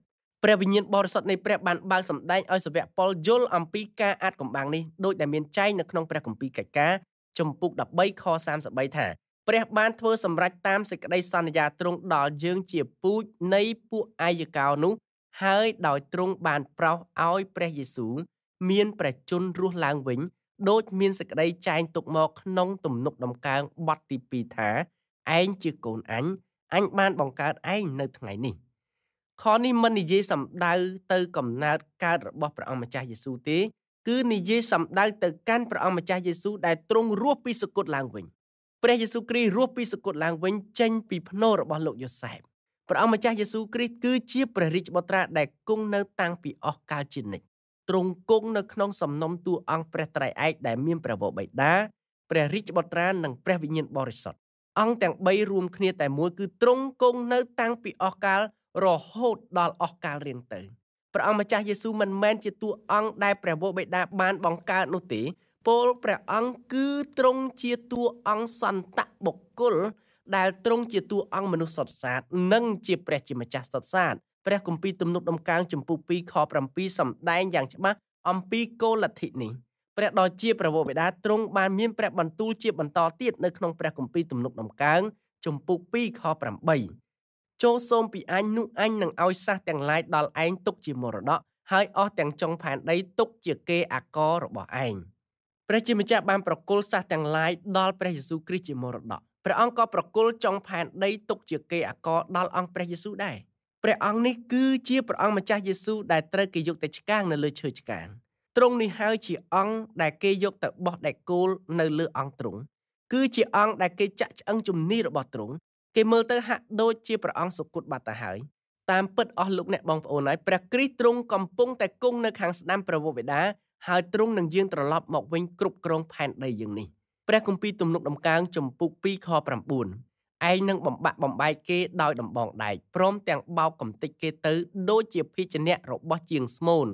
ព្រះវិញ្ញាណបរិសុទ្ធនៃព្រះបានបើកសម្ដែងឲ្យសាវកប៉ុលយល់អំពីការអាត់កំបាំងនេះដោយដែលមានចែងនៅក្នុងព្រះគម្ពីរកិច្ចការជំពូក13ខ33ថាព្រះបានធ្វើសម្រេចតាមសេចក្តីសន្យាទ្រង់ដល់យើងជាពូជនៃពួកអាយកោនោះហើយដោយទ្រង់បានប្រោសឲ្យព្រះយេស៊ូវមានព្រះជន្មរស់ឡើងវិញដូចមានសក្តីចែងទុកមកក្នុងទំនុកដំកើងបទទី2ថាឯងជាកូនអញអញបានបង្កើតឯងនៅថ្ងៃនេះ ខនេះមិននិយាយសំដៅទៅ កំណើតកើតរបស់ព្រះអង្គម្ចាស់យេស៊ូវទេ គឺនិយាយសំដៅទៅកាន់ព្រះអង្គម្ចាស់យេស៊ូវដែលទ្រង់រស់ពីសគត់ឡើងវិញព្រះយេស៊ូវគ្រីស្ទរស់ពីសគត់ឡើងវិញចេញពីភ្នូររបស់លោកយូសែបព្រះអង្គម្ចាស់យេស៊ូវគ្រីស្ទគឺជាព្រះរាជបុត្រាដែលគង់នៅតាំងពីអស់កាលជានិច្ចទ្រង់គង់នៅក្នុងសំណុំតួអង្គព្រះត្រៃឯកដែលមានព្រះវរបិតាព្រះរាជបុត្រានិងព្រះវិញ្ញាណបរិសុទ្ធអង្គទាំង3រួមគ្នាតែមួយគឺទ្រង់គង់នៅតាំងពីអស់កាលរហូតដល់អស់កាលរៀងទៅព្រះអង្គម្ចាស់យេស៊ូវមិនមែនជាតួអង្គដែលព្រះវរបិតាបានបង្កើតនោះទេពលព្រះអង្គគឺទ្រង់ជាតួអង្គសន្តបុគ្គលដែលទ្រង់ជាតួអង្គមនុស្សសត្វសាតនិងជាព្រះជាម្ចាស់សត្វសាតព្រះគម្ពីរទំនុកដំកើងចំពុ2ខ7សម្ដែងយ៉ាងច្បាស់អំពីគោលលទ្ធិនេះព្រះដ៏ជាប្រវោបិតាទ្រង់បានមានព្រះបន្ទូលជាបន្តទៀតនៅក្នុងព្រះគម្ពីរទំនុកដំកើងចំពុ2ខ8ចូលសូមពីអញនោះអញនឹងឲ្យសះទាំងឡាយដល់ឯងទុកជាមរតកហើយអស់ទាំងចុងផែនដីទុកជាគេអាកររបស់ឯងព្រះជាម្ចាស់បានប្រគល់សះទាំងឡាយដល់ព្រះយេស៊ូវគ្រីស្ទជាមរតកព្រះអង្គក៏ប្រគល់ចុងផែនដីទុកជាគេអាករដល់អង្គព្រះយេស៊ូវដែរព្រះអង្គនេះគឺជាព្រះអង្គម្ចាស់យេស៊ូវដែលត្រូវគេយកទៅឆ្កាងនៅលើឈើឆ្កាងទ្រង់នេះហើយជាអង្គដែលគេយកទៅបោះដែកគោលនៅលើអង្គទ្រង់គឺជាអង្គដែលគេចាក់ឆ្អឹងជំនីរបស់ទ្រង់គេមើលទៅហាក់ដូចជាព្រះអង្គសុគតបាត់ទៅហើយតាមពិតអស់លោកអ្នកបងប្អូនហើយព្រះគ្រីស្ទទ្រង់កំពុងតែគង់នៅខាងស្ដាំព្រះវរបិតាហើយទ្រង់នឹងយាងត្រឡប់មកវិញគ្រប់គ្រងផែនដីយើងនេះព្រះគម្ពីរទំនុកដំកើងចំពុក2ខ9ឯងនឹងបំបាក់បំបែកគេ ដោយដំបងដែកព្រមទាំងបោកកំទេចគេទៅ ដូចជាភីជនៈរបស់ជាងស្មូន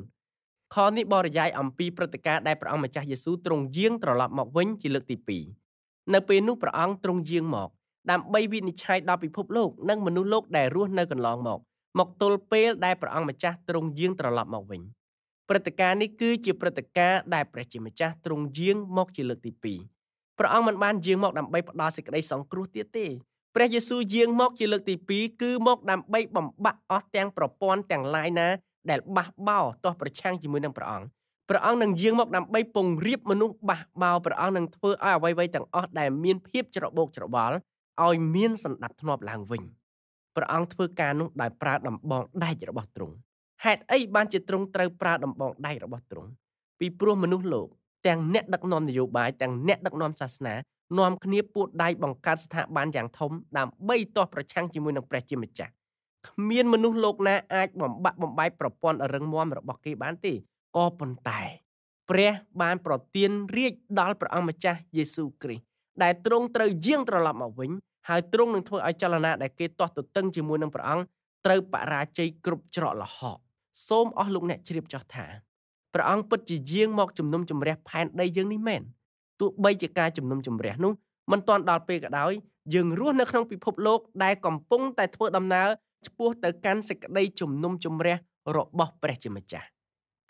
ខនេះបរិយាយអំពីព្រឹត្តិការណ៍ដែលព្រះអង្គម្ចាស់យេស៊ូទ្រង់យាងត្រឡប់មកវិញជាលើកទី2នៅពេលនោះព្រះអង្គទ្រង់យាងមកដើម្បីវិនិច្ឆ័យដល់ពិភពលោក និងមនុស្សលោកដែលរស់នៅកន្លងមក មកទល់ពេលដែលព្រះអង្គម្ចាស់ទ្រង់យាងត្រឡប់មកវិញព្រឹត្តិការណ៍នេះគឺជាព្រឹត្តិការណ៍ដែលព្រះជាម្ចាស់ទ្រង់យាងមកជាលើកទី2ព្រះអង្គមិនបានយាងមកដើម្បីផ្ដល់សេចក្តីសង្គ្រោះទៀតទេព្រះយេស៊ូវយាងមកជាលើកទី2គឺមកដើម្បីបំបាក់អស់ទាំងប្រព័ន្ធទាំងឡាយណាដែលបះបោទាស់ប្រឆាំងជាមួយនឹងព្រះអង្គព្រះអង្គនឹងយាងមកដើម្បីពង្រៀបមនុស្សបះបោព្រះអង្គនឹងធ្វើឲ្យអ្វីៗទាំងអស់ដែលមានភាពច្របូកច្របល់ឲ្យមានសន្តិភាពឡើងវិញព្រះអង្គធ្វើការនោះដោយប្រើដំបងដែករបស់ទ្រង់ហេតុអីបានជាទ្រង់ត្រូវប្រើដំបងដែករបស់ទ្រង់ពីព្រោះមនុស្សលោកទាំងអ្នកដឹកនាំនយោបាយទាំងអ្នកដឹកនាំសាសនានាំគ្នាពួតដៃបង្កើតស្ថាប័នយ៉ាងធំដើម្បីទាស់ប្រឆាំងជាមួយនឹងព្រះជាម្ចាស់គ្មានមនុស្សលោកណាអាចបំបាក់បំបាយប្រព័ន្ធរឹងមាំរបស់គេបានទេក៏ប៉ុន្តែព្រះបានប្រទានរាជដល់ព្រះអង្គម្ចាស់យេស៊ូវគ្រីស្ទដែលទ្រង់ត្រូវយាងត្រឡប់មកវិញហើយទ្រង់នឹងធ្វើឲ្យចលនាដែលគេទាស់ទទឹងជាមួយនឹងព្រះអង្គត្រូវបរាជ័យគ្រប់ច្រកលហកសូមអស់លោកអ្នកជ្រាបចោះថាព្រះអង្គពិតជាយាងមកជំនុំជម្រះផែនដីយើងនេះមែនទោះបីជាការជំនុំជម្រះនោះមិនទាន់ដល់ពេលក៏ដោយយើងរស់នៅក្នុងពិភពលោកដែលកំពុងតែធ្វើដំណើរឆ្ពោះទៅកាន់សេចក្តីជំនុំជម្រះរបស់ព្រះជាម្ចាស់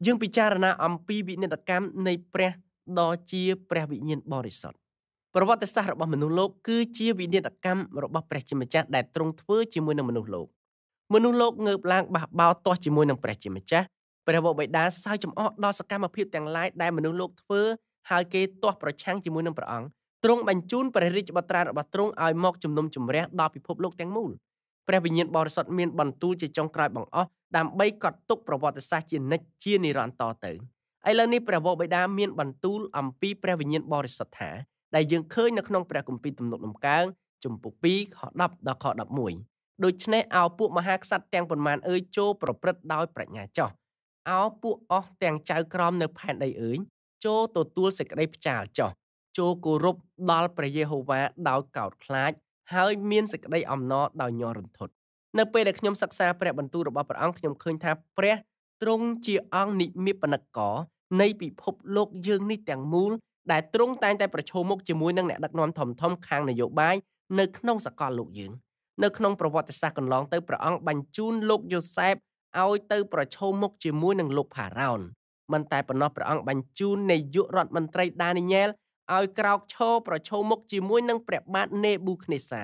យើងពិចារណាអំពីវិនិច្ឆ័យកម្មនៃព្រះដ៏ជាព្រះវិញ្ញាណបរិសុទ្ធប្រវត្តិសាស្ត្ររបស់មនុស្សលោកគឺជាវិនិច្ឆ័យកម្មរបស់ព្រះជាម្ចាស់ដែលទ្រង់ធ្វើជាមួយនឹងមនុស្សលោកមនុស្សលោកងើបឡើងបះបោទាស់ជាមួយនឹងព្រះជាម្ចាស់ព្រះវរបិតាសើចំអកដល់សកម្មភាពទាំងឡាយដែលមនុស្សលោកធ្វើហើយគេទាស់ប្រឆាំងជាមួយនឹងព្រះអង្គទ្រង់បញ្ជូនព្រះរាជបត្រារបស់ទ្រង់ឲ្យមកជំនុំជម្រះដល់ពិភពលោកទាំងមូលព្រះវិញ្ញាណបរិសុទ្ធមាន បន្ទូលជាចុងក្រោយបង្អស់ដើម្បីកត់ទុកប្រវត្តិសាស្ត្រជានិច្ចជានិរន្តរតទៅឥឡូវនេះព្រះវរបិតាមានបន្ទូលអំពីព្រះវិញ្ញាណបរិសុទ្ធថាដែលយើងឃើញនៅក្នុងព្រះគម្ពីរទំនុកដំកើងជំពូក2ខ10ដល់ខ11ដូច្នេះឲ្យពួកមហាក្សត្រទាំងប៉ុន្មានអើយចូលប្រព្រឹត្តដោយប្រាជ្ញាចោះឲ្យពួកអស់ទាំងចៅក្រមនៅផែនដីអើយចូលទទួលសេចក្តីផ្ចាលចោះចូលគោរពដល់ព្រះយេហូវ៉ាដោយកោតខ្លាច ហើយ មានសេចក្តីអំណរដោយញ័ររន្ធត់នៅពេលដែលខ្ញុំសិក្សាព្រះបន្ទូលរបស់ព្រះអង្គខ្ញុំឃើញថាព្រះទ្រង់ជាអង្គនិមិត្តបណិកករនៃ ពិភពលោក យើងនេះទាំងមូលដែលទ្រង់តែងតែប្រឈមមុខជាមួយនឹងអ្នកដឹកនាំធំធំ ខាងនយោបាយនៅក្នុងសកលលោកយើងនៅក្នុងប្រវត្តិសាស្ត្រកន្លងទៅព្រះអង្គបញ្ជូនលោកយូសែបឲ្យទៅប្រឈមមុខជាមួយនឹងលោកផារ៉ោនមិនតែប៉ុណ្ណោះព្រះអង្គបញ្ជូននាយករដ្ឋមន្ត្រីដានីយ៉ែលឲ្យក្រោកឈរប្រឈមមុខជាមួយនឹងព្រះបាទនេប៊ូខនេសា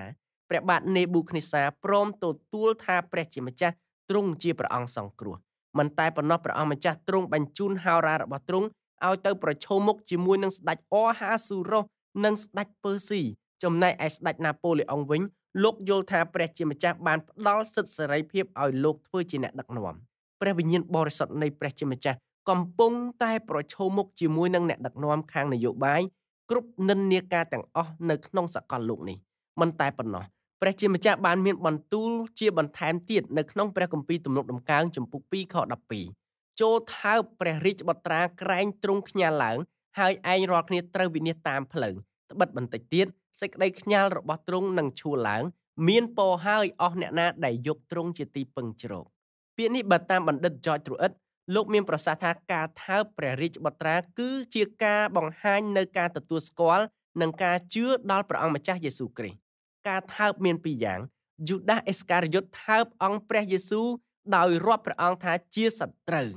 ព្រះបាទនេប៊ូខនេសាព្រមទទួលថាព្រះជាម្ចាស់ទ្រង់ជាព្រះអង្គសង្គ្រោះមិនតែប៉ុណ្ណោះព្រះអង្គម្ចាស់ទ្រង់បញ្ជូនហោរារបស់ទ្រង់ឲ្យទៅប្រឈមមុខជាមួយនឹងស្ដេចអហាស៊ូរ៉ូសនិងស្ដេចពើស៊ីចំណែកឯស្ដេចណាប៉ូឡេអុងវិញ លោកយល់ថាព្រះជាម្ចាស់បានផ្ដល់សិទ្ធិសេរីភាពឲ្យលោកធ្វើជាអ្នកដឹកនាំព្រះវិញ្ញាណបរិសុទ្ធនៃព្រះជាម្ចាស់កំពុងតែប្រឈមមុខជាមួយនឹងអ្នកដឹកនាំខាងនយោបាយគ្រប់និន្នាការទាំងអស់នៅក្នុងសកលលោកនេះមិនតែប៉ុណ្ណោះព្រះជាម្ចាស់បានមានបន្ទូលជាបន្ថែមទៀតនៅក្នុងព្រះគម្ពីរទំនុកដំកើងចំពុក2ខ12ចូលថើបព្រះរាជបត្រាក្រែងទ្រង់ខ្ញាល់ឡើងហើយឯងរាល់គ្នាត្រូវវិនិច្ឆ័យតាមផ្លូវត្បិតបន្តិចទៀតសេចក្តីខ្ញាល់របស់ទ្រង់នឹងឈួរឡើងមានពរហើយអស់អ្នកណាដែលយកទ្រង់ជាទីពឹងជ្រកពាក្យនេះបើតាមបណ្ឌិត George Truett លោកមានប្រសាសន៍ថាការថើបព្រះរាជបុត្រា គឺជាការបង្ហាញនៅការទទួលស្គាល់និងការជឿដល់ព្រះអង្គម្ចាស់យេស៊ូគ្រីស្ទការថើបមានពីរយ៉ាង យូដាសអេសការ៉ាយុតថើបអង្គព្រះយេស៊ូដោយរាប់ព្រះអង្គថាជាសត្រូវ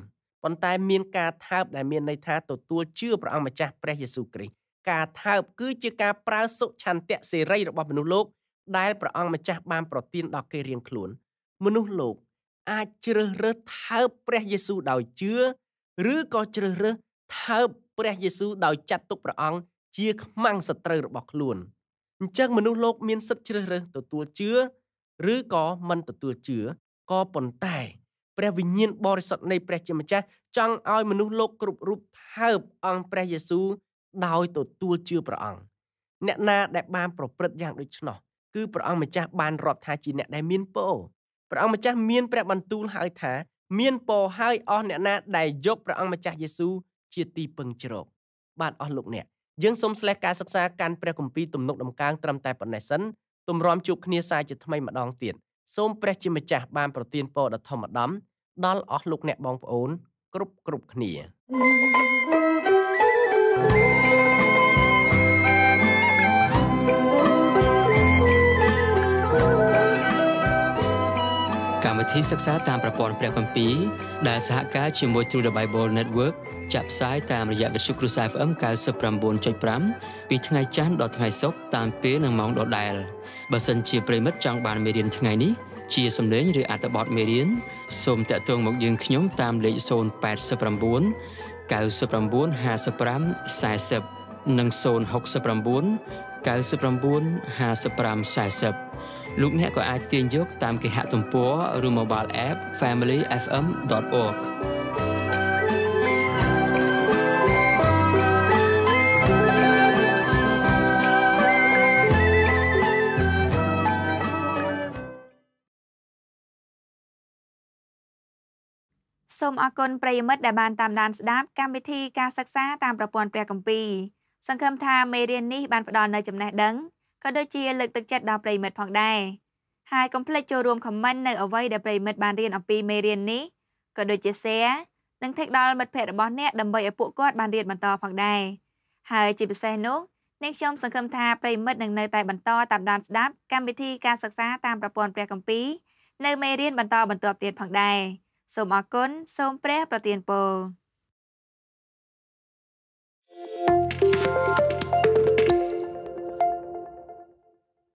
ប៉ុន្តែមានការថើបដែលមានន័យថាទទួលជឿព្រះអង្គម្ចាស់ព្រះយេស៊ូគ្រីស្ទការថើបគឺជាការប្រើសុឆន្ទៈសេរីរបស់មនុស្សលោក ដែលព្រះអង្គម្ចាស់បានប្រទានដល់គេរៀងខ្លួនមនុស្សលោកអាចជ្រើសរើសថើបព្រះយេស៊ូវដោយជឿឬក៏ជ្រើសរើសថើបព្រះយេស៊ូវដោយចាត់ទុកព្រះអង្គជាខ្មាំងសត្រូវរបស់ខ្លួនអញ្ចឹងមនុស្សលោក មានសិទ្ធិជ្រើសរើសទទួលជឿឬក៏មិនទទួលជឿក៏ប៉ុន្តែព្រះវិញ្ញាណបរិសុទ្ធនៃព្រះជាម្ចាស់ចង់ឲ្យមនុស្សលោកគ្រប់រូបថើបអង្គព្រះយេស៊ូវដោយ ទទួលជឿព្រះអង្គអ្នកណាដែលបានប្រព្រឹត្តយ៉ាងដូច្នោះគឺព្រះអង្គម្ចាស់បានរាប់ ថាជាអ្នកដែលមានពរព្រះអង្គម្ចាស់មានព្រះបន្ទូលហៅថាមានពរហើយអស់អ្នកណាដែលយកព្រះអង្គម្ចាស់យេស៊ូវជាទីពឹងជ្រកបាទអស់លោកអ្នកយើងសូមស្លេះការសិក្សាកាន់ព្រះគម្ពីរទំនុកដំកើងត្រឹមតែប៉ុណ្ណេះសិនទំរាំជួបគ្នាសាជាថ្មីម្ដងទៀតសូមព្រះជាម្ចាស់បានប្រទានពរដល់ធម្មដំដល់អស់លោកអ្នកបងប្អូនគ្រប់គ្រប់គ្នា thank you វិធីសិក្សាតាមប្រព័ន្ធព្រះគម្ពីរដែលសហការជាមួយ True the Bible Network ចាក់ផ្សាយតាមរយៈវិទ្យុគ្រូសា FM 99.5ពីថ្ងៃច័ន្ទដល់ថ្ងៃសុក្រតាមពេលនិងម៉ោងដដែលបើសិនជាប្រិមិត្តចង់បានមេរៀនថ្ងៃនេះជាសំឡេងឬអត្ថបទមេរៀនសូមតាក់ទងមកយើងខ្ញុំតាមលេខ089 995540និង069 995540លោកអ្នកក៏អាចទាញយកតាមគេហទំព័រឬ mobile app familyfm.org សូមអរគុណប្រិយមិត្តដែលបានតាមដានស្ដាប់កម្មវិធី ការសិក្សាតាមប្រព័ន្ធព្រះគម្ពីរសង្ឃឹមថាមេរៀននេះបានផ្ដល់នូវចំណេះដឹងក៏ដូចជាលើកទឹកចិត្តដល់ប្រិមិត្តផងដែរហើយកុំភ្លេចចូលរួម comment នៅអ្វីដែលប្រិមិត្តបានរៀនអំពីមេរៀននេះក៏ដូចជា share និង tag ដល់មិត្តភ័ក្តិរបស់អ្នកដើម្បីឲ្យពួកគាត់បានរៀនបន្តផងដែរហើយជាពិសេសនោះអ្នកខ្ញុំសង្ឃឹមថាប្រិមិត្តនឹងនៅតែបន្ត តាមដានស្ដាប់កម្មវិធីការសិក្សាតាមប្រព័ន្ធព្រះគម្ពីរនៅមេរៀនបន្តបន្ទាប់ទៀតផងដែរសូមអរគុណសូមព្រះប្រទានពរ thank you